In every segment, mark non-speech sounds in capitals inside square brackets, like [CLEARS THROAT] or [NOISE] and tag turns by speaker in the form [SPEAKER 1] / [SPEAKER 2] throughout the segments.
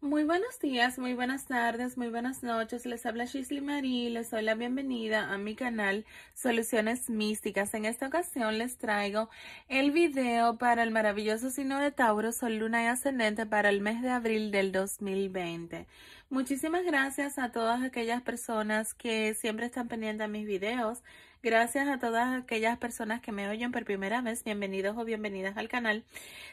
[SPEAKER 1] Muy buenos días, muy buenas tardes, muy buenas noches. Les habla Shisley Marie les doy la bienvenida a mi canal Soluciones Místicas. En esta ocasión les traigo el video para el maravilloso signo de Tauro, Sol, Luna y Ascendente para el mes de abril del 2020. Muchísimas gracias a todas aquellas personas que siempre están pendientes a mis videos, Gracias a todas aquellas personas que me oyen por primera vez. Bienvenidos o bienvenidas al canal.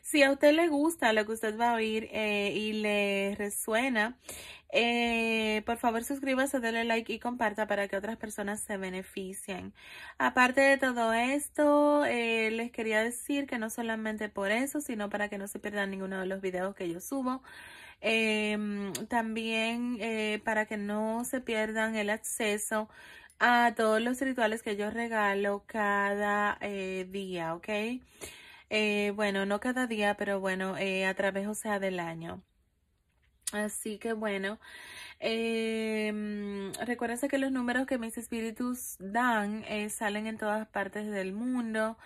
[SPEAKER 1] Si a usted le gusta lo que usted va a oír eh, y le resuena, eh, por favor suscríbase, déle like y comparta para que otras personas se beneficien. Aparte de todo esto, eh, les quería decir que no solamente por eso, sino para que no se pierdan ninguno de los videos que yo subo. Em, también para que no se pierdan el acceso a todos los rituales que yo regalo cada eh, día, ¿ok? Eh, bueno, no cada día, pero bueno, eh, a través, o sea, del año. Así que bueno, eh, em, recuérdense que los números que mis espíritus dan eh, salen en todas partes del mundo.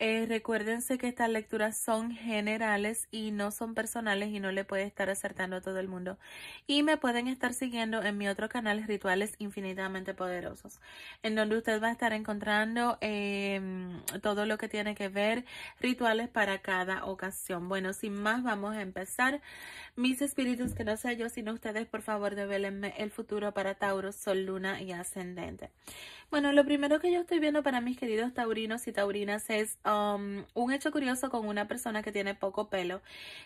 [SPEAKER 1] Eh, recuérdense que estas lecturas son generales y no son personales y no le puede estar acertando a todo el mundo. Y me pueden estar siguiendo en mi otro canal, Rituales Infinitamente Poderosos, en donde usted va a estar encontrando em, todo lo que tiene que ver rituales para cada ocasión. Bueno, sin más, vamos a empezar. Mis espíritus, que no sea yo, sino ustedes, por favor, deben el futuro para Tauro, Sol, Luna y Ascendente. Bueno, lo primero que yo estoy viendo para mis queridos taurinos y taurinas es um, un hecho curioso con una persona que tiene poco pelo,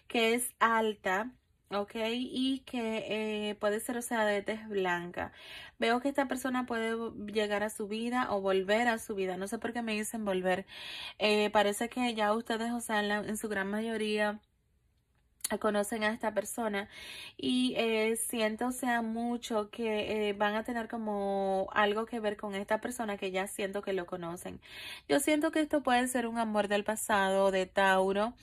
[SPEAKER 1] que es alta, ¿ok? Y que eh, puede ser, o sea, de tez blanca. Veo que esta persona puede llegar a su vida o volver a su vida. No sé por qué me dicen volver. Eh, parece que ya ustedes, o sea, en su gran mayoría conocen a esta persona y eh, siento sea mucho que eh, van a tener como algo que ver con esta persona que ya siento que lo conocen. Yo siento que esto puede ser un amor del pasado de Tauro.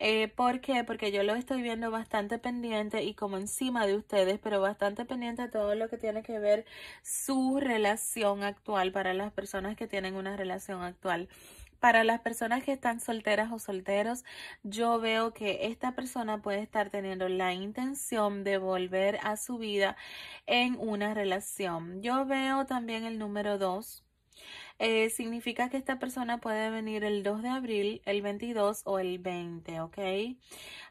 [SPEAKER 1] Eh, ¿Por qué? Porque yo lo estoy viendo bastante pendiente y como encima de ustedes, pero bastante pendiente a todo lo que tiene que ver su relación actual para las personas que tienen una relación actual para las personas que están solteras o solteros, yo veo que esta persona puede estar teniendo la intención de volver a su vida en una relación. Yo veo también el número 2. Eh, significa que esta persona puede venir el 2 de abril, el 22 o el 20, ¿ok?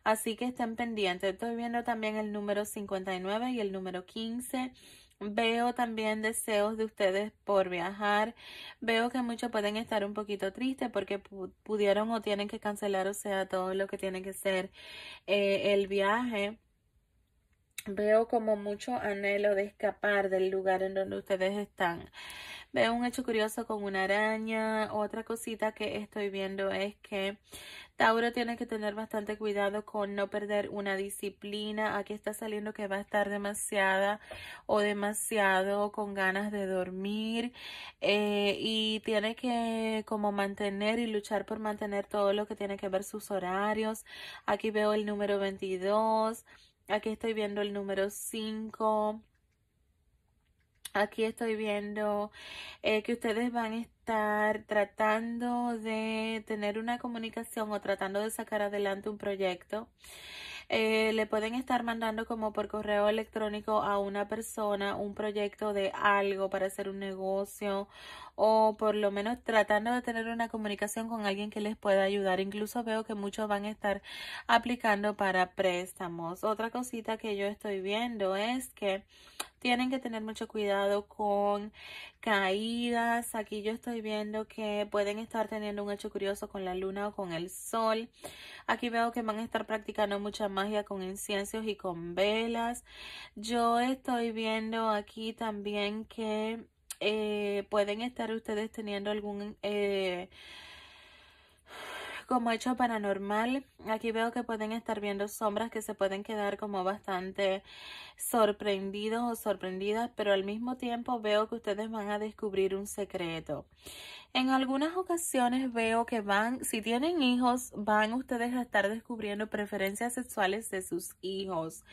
[SPEAKER 1] Así que estén pendientes. Estoy viendo también el número 59 y el número 15. Veo también deseos de ustedes por viajar. Veo que muchos pueden estar un poquito tristes porque pudieron o tienen que cancelar, o sea, todo lo que tiene que ser eh, el viaje. Veo como mucho anhelo de escapar del lugar en donde ustedes están. Veo un hecho curioso con una araña. Otra cosita que estoy viendo es que Tauro tiene que tener bastante cuidado con no perder una disciplina. Aquí está saliendo que va a estar demasiada o demasiado con ganas de dormir. Eh, y tiene que como mantener y luchar por mantener todo lo que tiene que ver sus horarios. Aquí veo el número 22. Aquí estoy viendo el número 5. Aquí estoy viendo eh, que ustedes van a estar tratando de tener una comunicación o tratando de sacar adelante un proyecto. Eh, le pueden estar mandando como por correo electrónico a una persona un proyecto de algo para hacer un negocio o por lo menos tratando de tener una comunicación con alguien que les pueda ayudar. Incluso veo que muchos van a estar aplicando para préstamos. Otra cosita que yo estoy viendo es que tienen que tener mucho cuidado con caídas. Aquí yo estoy viendo que pueden estar teniendo un hecho curioso con la luna o con el sol. Aquí veo que van a estar practicando mucha magia con inciensos y con velas. Yo estoy viendo aquí también que eh, pueden estar ustedes teniendo algún... Eh, como hecho paranormal. Aquí veo que pueden estar viendo sombras que se pueden quedar como bastante sorprendidos o sorprendidas, pero al mismo tiempo veo que ustedes van a descubrir un secreto. En algunas ocasiones veo que van, si tienen hijos, van ustedes a estar descubriendo preferencias sexuales de sus hijos,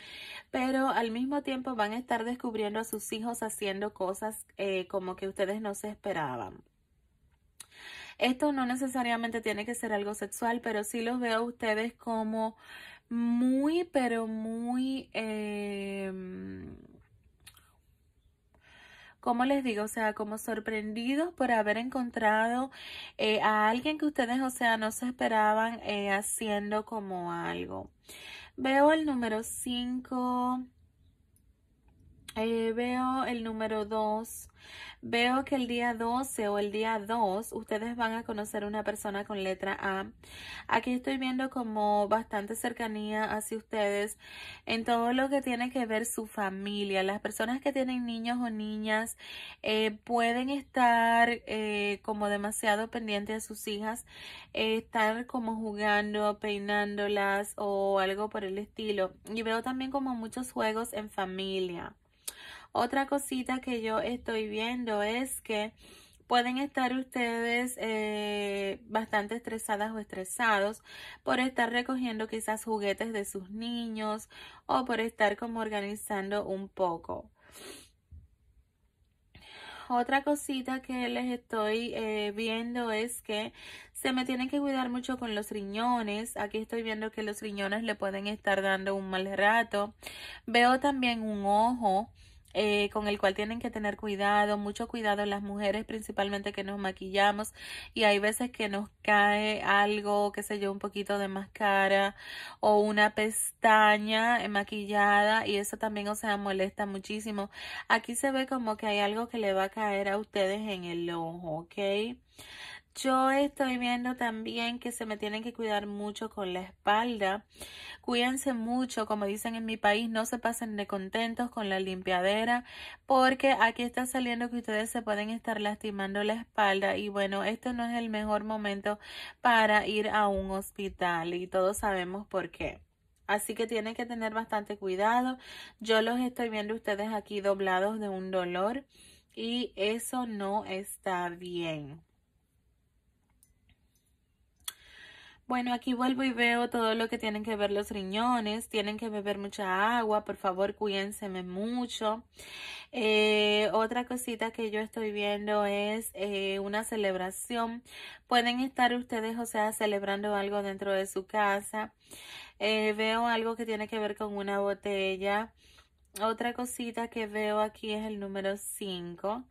[SPEAKER 1] pero al mismo tiempo van a estar descubriendo a sus hijos haciendo cosas eh, como que ustedes no se esperaban. Esto no necesariamente tiene que ser algo sexual, pero sí los veo a ustedes como muy, pero muy... Em, ¿Cómo como les digo? O sea, como sorprendidos por haber encontrado eh, a alguien que ustedes, o sea, no se esperaban eh, haciendo como algo. Veo el número 5, eh, veo el número 2. Veo que el día 12 o el día 2 ustedes van a conocer una persona con letra A. Aquí estoy viendo como bastante cercanía hacia ustedes en todo lo que tiene que ver su familia. Las personas que tienen niños o niñas eh, pueden estar eh, como demasiado pendientes de sus hijas, estar como jugando, peinándolas o algo por el estilo. Y veo también como muchos juegos en familia. Otra cosita que yo estoy viendo es que pueden estar ustedes eh, bastante estresadas o estresados por estar recogiendo quizás juguetes de sus niños o por estar como organizando un poco otra cosita que les estoy eh, viendo es que se me tienen que cuidar mucho con los riñones. Aquí estoy viendo que los riñones le pueden estar dando un mal rato. Veo también un ojo. Eh, con el cual tienen que tener cuidado, mucho cuidado las mujeres principalmente que nos maquillamos y hay veces que nos cae algo, que se yo, un poquito de máscara o una pestaña eh, maquillada y eso también, o sea, molesta muchísimo. Aquí se ve como que hay algo que le va a caer a ustedes en el ojo, ¿ok? Yo estoy viendo también que se me tienen que cuidar mucho con la espalda. Cuídense mucho, como dicen en mi país, no se pasen de contentos con la limpiadera, porque aquí está saliendo que ustedes se pueden estar lastimando la espalda y bueno, este no es el mejor momento para ir a un hospital y todos sabemos por qué. Así que tienen que tener bastante cuidado. Yo los estoy viendo ustedes aquí doblados de un dolor y eso no está bien. Bueno, aquí vuelvo y veo todo lo que tienen que ver los riñones, tienen que beber mucha agua, por favor cuídense mucho. Eh, otra cosita que yo estoy viendo es eh, una celebración. Pueden estar ustedes, o sea, celebrando algo dentro de su casa. Eh, veo algo que tiene que ver con una botella. Otra cosita que veo aquí es el número 5.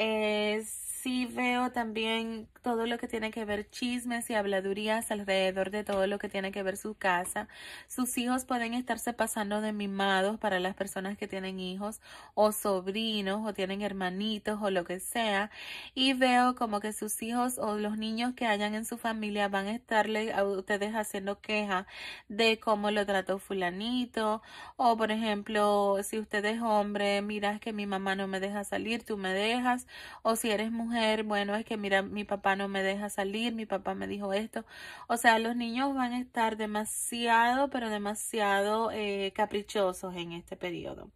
[SPEAKER 1] Eh, sí veo también todo lo que tiene que ver chismes y habladurías alrededor de todo lo que tiene que ver su casa. Sus hijos pueden estarse pasando de mimados para las personas que tienen hijos o sobrinos o tienen hermanitos o lo que sea. Y veo como que sus hijos o los niños que hayan en su familia van a estarle a ustedes haciendo queja de cómo lo trató fulanito. O por ejemplo, si usted es hombre, miras que mi mamá no me deja salir, tú me dejas o si eres mujer, bueno, es que mira, mi papá no me deja salir, mi papá me dijo esto. O sea, los niños van a estar demasiado, pero demasiado eh, caprichosos en este periodo.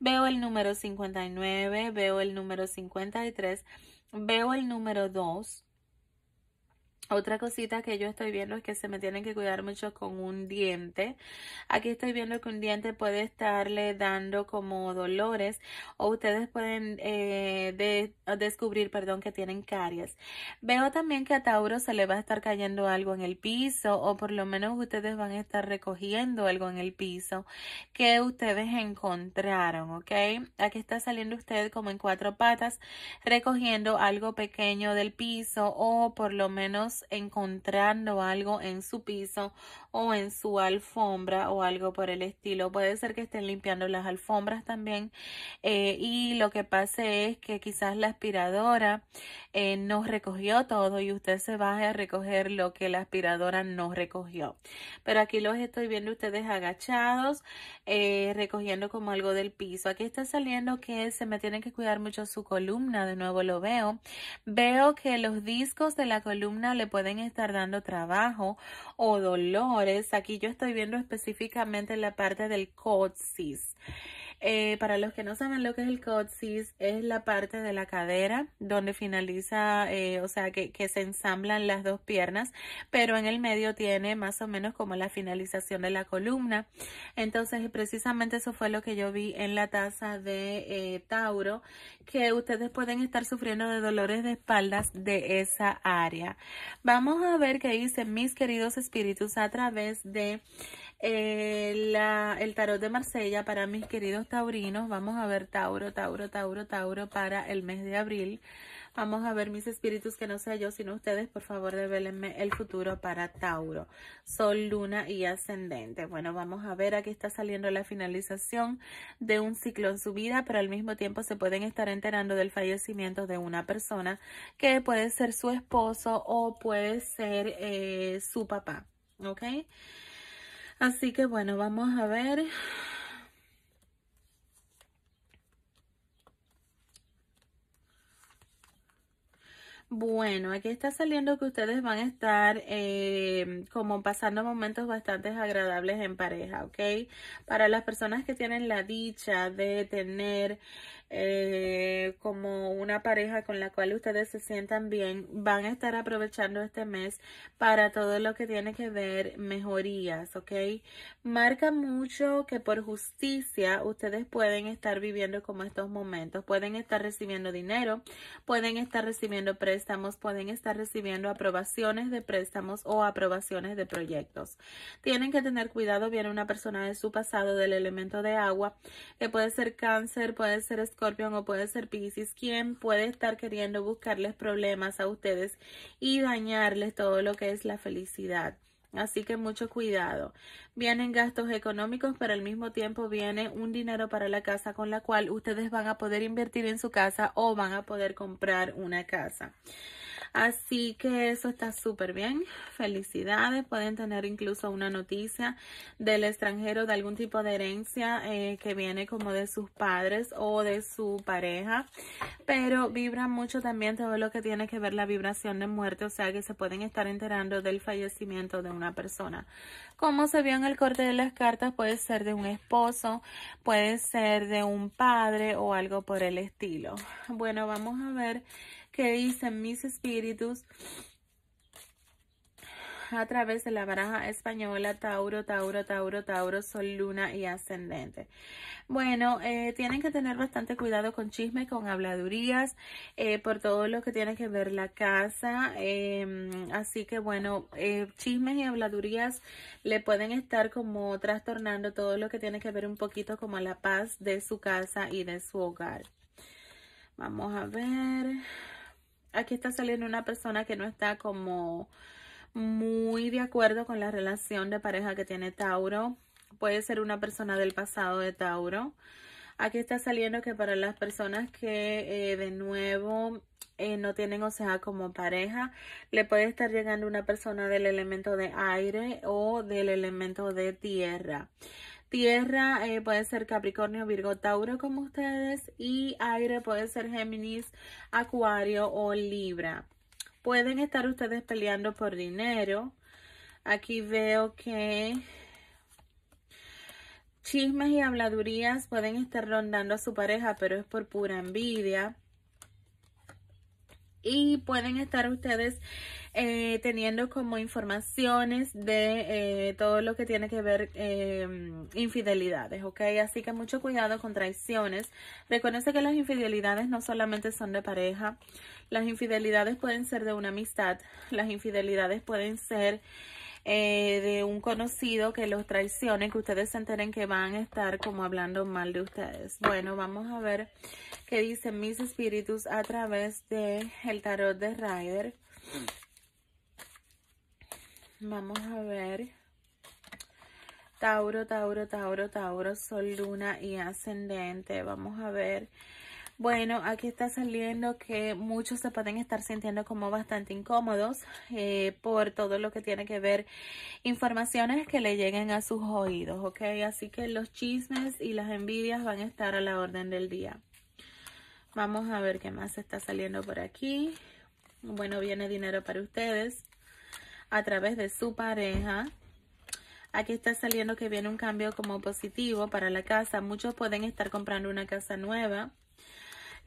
[SPEAKER 1] Veo el número 59, veo el número 53, veo el número 2 otra cosita que yo estoy viendo es que se me tienen que cuidar mucho con un diente. Aquí estoy viendo que un diente puede estarle dando como dolores o ustedes pueden eh, descubrir, perdón, que tienen caries. Veo también que a Tauro se le va a estar cayendo algo en el piso o por lo menos ustedes van a estar recogiendo algo en el piso que ustedes encontraron, ¿ok? Aquí está saliendo usted como en cuatro patas recogiendo algo pequeño del piso o por lo menos encontrando algo en su piso o en su alfombra o algo por el estilo. Puede ser que estén limpiando las alfombras también eh, y lo que pasa es que quizás la aspiradora eh, no recogió todo y usted se baje a recoger lo que la aspiradora no recogió. Pero aquí los estoy viendo ustedes agachados, eh, recogiendo como algo del piso. Aquí está saliendo que se me tiene que cuidar mucho su columna, de nuevo lo veo. Veo que los discos de la columna le pueden estar dando trabajo o dolor Aquí yo estoy viendo específicamente la parte del coxis. Eh, para los que no saben lo que es el Cotsis es la parte de la cadera donde finaliza, eh, o sea, que, se ensamblan las dos piernas, pero en el medio tiene más o menos como la finalización de la columna. Entonces, precisamente eso fue lo que yo vi en la taza de eh, Tauro, que ustedes pueden estar sufriendo de dolores de espaldas de esa área. Vamos a ver qué dicen mis queridos espíritus a través de el tarot de Marsella para mis queridos taurinos. Vamos a ver Tauro, Tauro, Tauro, Tauro para el mes de abril. Vamos a ver mis espíritus, que no sea yo, sino ustedes. Por favor, revelenme el futuro para Tauro. Sol, Luna y Ascendente. Bueno, vamos a ver. Aquí está saliendo la finalización de un ciclo en su vida, pero al mismo tiempo se pueden estar enterando del fallecimiento de una persona que puede ser su esposo o puede ser eh, su papá. ¿Ok? Así que bueno, vamos a ver. Bueno, aquí está saliendo que ustedes van a estar eh, como pasando momentos bastante agradables en pareja, ¿ok? Para las personas que tienen la dicha de tener eh, como una pareja con la cual ustedes se sientan bien, van a estar aprovechando este mes para todo lo que tiene que ver mejorías, ¿ok? Marca mucho que por justicia ustedes pueden estar viviendo como estos momentos, pueden estar recibiendo dinero, pueden estar recibiendo préstamos, pueden estar recibiendo aprobaciones de préstamos o aprobaciones de proyectos. Tienen que tener cuidado, viene una persona de su pasado del elemento de agua, que puede ser cáncer, puede ser Scorpion o puede ser Pisces quien puede estar queriendo buscarles problemas a ustedes y dañarles todo lo que es la felicidad. Así que mucho cuidado. Vienen gastos económicos, pero al mismo tiempo viene un dinero para la casa con la cual ustedes van a poder invertir en su casa o van a poder comprar una casa. Así que eso está súper bien. Felicidades. Pueden tener incluso una noticia del extranjero de algún tipo de herencia eh, que viene como de sus padres o de su pareja. Pero vibra mucho también todo lo que tiene que ver la vibración de muerte. O sea que se pueden estar enterando del fallecimiento de una persona. Como se vio en el corte de las cartas, puede ser de un esposo, puede ser de un padre o algo por el estilo. Bueno, vamos a ver que dicen mis espíritus a través de la baraja española Tauro, Tauro, Tauro, Tauro, Sol, Luna y Ascendente. Bueno, eh, tienen que tener bastante cuidado con chisme, con habladurías, eh, por todo lo que tiene que ver la casa. Em, así que bueno, eh, chismes y habladurías le pueden estar como trastornando todo lo que tiene que ver un poquito como la paz de su casa y de su hogar. Vamos a ver aquí está saliendo una persona que no está como muy de acuerdo con la relación de pareja que tiene Tauro. Puede ser una persona del pasado de Tauro. Aquí está saliendo que para las personas que eh, de nuevo eh, no tienen, o sea, como pareja, le puede estar llegando una persona del elemento de aire o del elemento de tierra. Tierra eh, puede ser Capricornio, Virgo, Tauro como ustedes. Y aire puede ser Géminis, Acuario o Libra. Pueden estar ustedes peleando por dinero. Aquí veo que chismes y habladurías pueden estar rondando a su pareja, pero es por pura envidia y pueden estar ustedes eh, teniendo como informaciones de eh, todo lo que tiene que ver em, infidelidades, ¿ok? Así que mucho cuidado con traiciones. Reconoce que las infidelidades no solamente son de pareja, las infidelidades pueden ser de una amistad, las infidelidades pueden ser... Eh, de un conocido que los traicione, que ustedes se enteren que van a estar como hablando mal de ustedes. Bueno, vamos a ver qué dicen mis espíritus a través de el tarot de Ryder Vamos a ver. Tauro, Tauro, Tauro, Tauro, Sol, Luna y Ascendente. Vamos a ver bueno, aquí está saliendo que muchos se pueden estar sintiendo como bastante incómodos eh, por todo lo que tiene que ver informaciones que le lleguen a sus oídos, ¿ok? Así que los chismes y las envidias van a estar a la orden del día. Vamos a ver qué más está saliendo por aquí. Bueno, viene dinero para ustedes a través de su pareja. Aquí está saliendo que viene un cambio como positivo para la casa. Muchos pueden estar comprando una casa nueva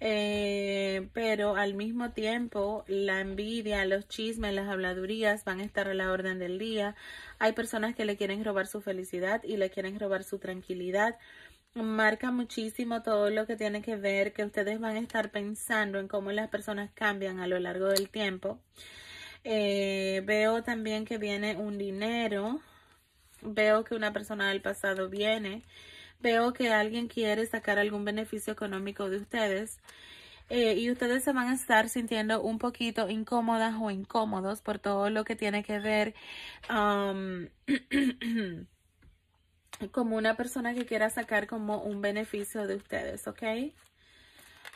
[SPEAKER 1] eh, pero al mismo tiempo, la envidia, los chismes, las habladurías van a estar a la orden del día. Hay personas que le quieren robar su felicidad y le quieren robar su tranquilidad marca muchísimo todo lo que tiene que ver que ustedes van a estar pensando en cómo las personas cambian a lo largo del tiempo. Eh, veo también que viene un dinero. Veo que una persona del pasado viene veo que alguien quiere sacar algún beneficio económico de ustedes. Eh, y ustedes se van a estar sintiendo un poquito incómodas o incómodos por todo lo que tiene que ver [CLEARS THROAT] como una persona que quiera sacar como un beneficio de ustedes, ¿ok?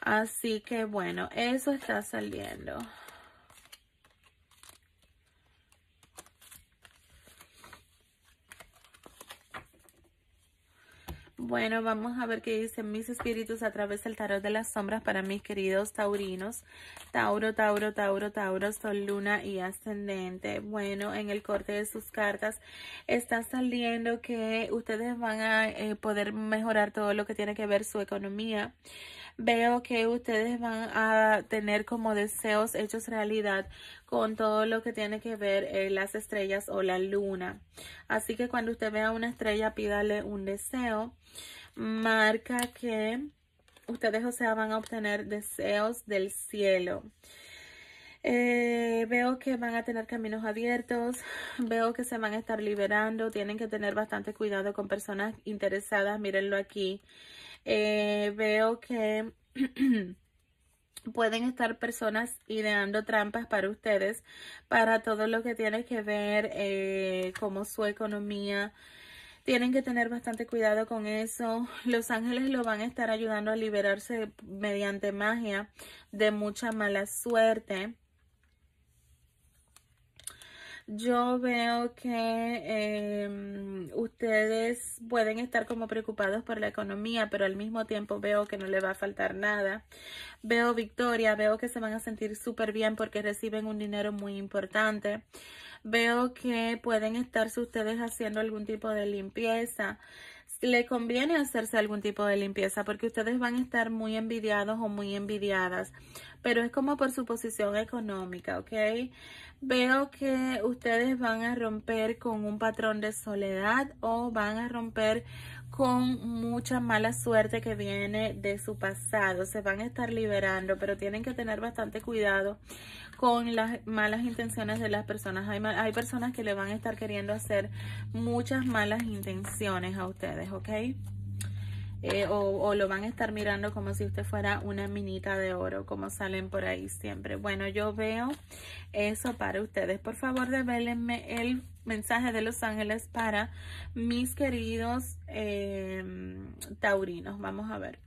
[SPEAKER 1] Así que bueno, eso está saliendo. Bueno, vamos a ver qué dicen mis espíritus a través del tarot de las sombras para mis queridos taurinos. Tauro, Tauro, Tauro, Tauro, Sol, Luna y Ascendente. Bueno, en el corte de sus cartas está saliendo que ustedes van a eh, poder mejorar todo lo que tiene que ver su economía veo que ustedes van a tener como deseos hechos realidad con todo lo que tiene que ver eh, las estrellas o la luna. Así que cuando usted vea una estrella, pídale un deseo. Marca que ustedes, o sea, van a obtener deseos del cielo. Eh, veo que van a tener caminos abiertos, veo que se van a estar liberando, tienen que tener bastante cuidado con personas interesadas, mírenlo aquí. Eh, veo que [CLEARS THROAT] pueden estar personas ideando trampas para ustedes, para todo lo que tiene que ver eh, como su economía. Tienen que tener bastante cuidado con eso. Los ángeles lo van a estar ayudando a liberarse mediante magia de mucha mala suerte yo veo que em, ustedes pueden estar como preocupados por la economía, pero al mismo tiempo veo que no le va a faltar nada. Veo victoria, veo que se van a sentir súper bien porque reciben un dinero muy importante. Veo que pueden estarse ustedes haciendo algún tipo de limpieza le conviene hacerse algún tipo de limpieza porque ustedes van a estar muy envidiados o muy envidiadas, pero es como por su posición económica, ¿ok? Veo que ustedes van a romper con un patrón de soledad o van a romper con mucha mala suerte que viene de su pasado. Se van a estar liberando, pero tienen que tener bastante cuidado con las malas intenciones de las personas. Hay, hay personas que le van a estar queriendo hacer muchas malas intenciones a ustedes, ¿ok? Eh, o, lo van a estar mirando como si usted fuera una minita de oro, como salen por ahí siempre. Bueno, yo veo eso para ustedes. Por favor, revelenme el mensaje de los ángeles para mis queridos em, taurinos. Vamos a ver.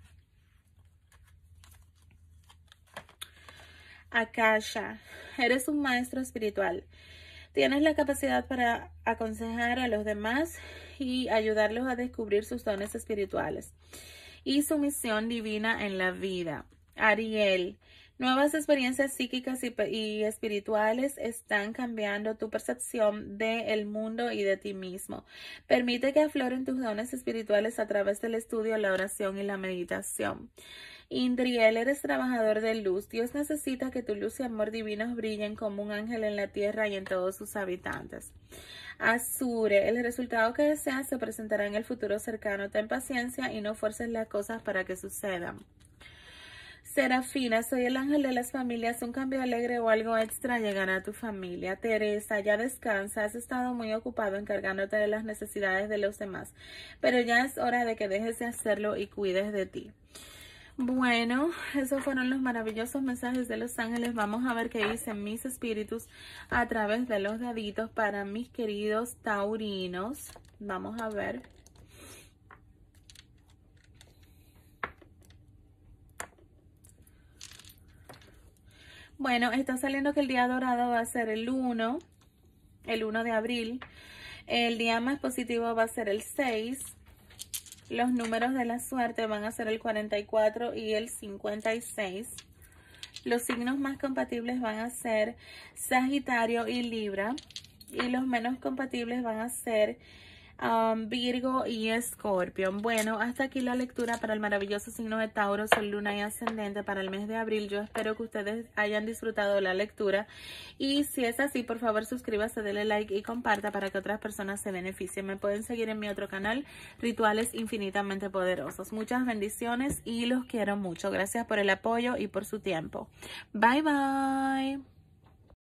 [SPEAKER 1] Akasha, eres un maestro espiritual. Tienes la capacidad para aconsejar a los demás y ayudarlos a descubrir sus dones espirituales y su misión divina en la vida. Ariel, Nuevas experiencias psíquicas y, espirituales están cambiando tu percepción del mundo y de ti mismo. Permite que afloren tus dones espirituales a través del estudio, la oración y la meditación. Indriel, eres trabajador de luz. Dios necesita que tu luz y amor divinos brillen como un ángel en la tierra y en todos sus habitantes. Azure, el resultado que deseas se presentará en el futuro cercano. Ten paciencia y no fuerces las cosas para que sucedan. Serafina, soy el ángel de las familias, un cambio alegre o algo extra llegará a tu familia. Teresa, ya descansa, has estado muy ocupado encargándote de las necesidades de los demás, pero ya es hora de que dejes de hacerlo y cuides de ti. Bueno, esos fueron los maravillosos mensajes de los ángeles. Vamos a ver qué dicen mis espíritus a través de los deditos para mis queridos taurinos. Vamos a ver. Bueno, está saliendo que el día dorado va a ser el 1, el 1 de abril. El día más positivo va a ser el 6. Los números de la suerte van a ser el 44 y el 56. Los signos más compatibles van a ser Sagitario y Libra. Y los menos compatibles van a ser Um, Virgo y Escorpio. Bueno, hasta aquí la lectura para el maravilloso signo de Tauro, Sol, Luna y Ascendente para el mes de abril. Yo espero que ustedes hayan disfrutado la lectura y si es así, por favor suscríbase, denle like y comparta para que otras personas se beneficien. Me pueden seguir en mi otro canal, Rituales Infinitamente Poderosos. Muchas bendiciones y los quiero mucho. Gracias por el apoyo y por su tiempo. Bye bye.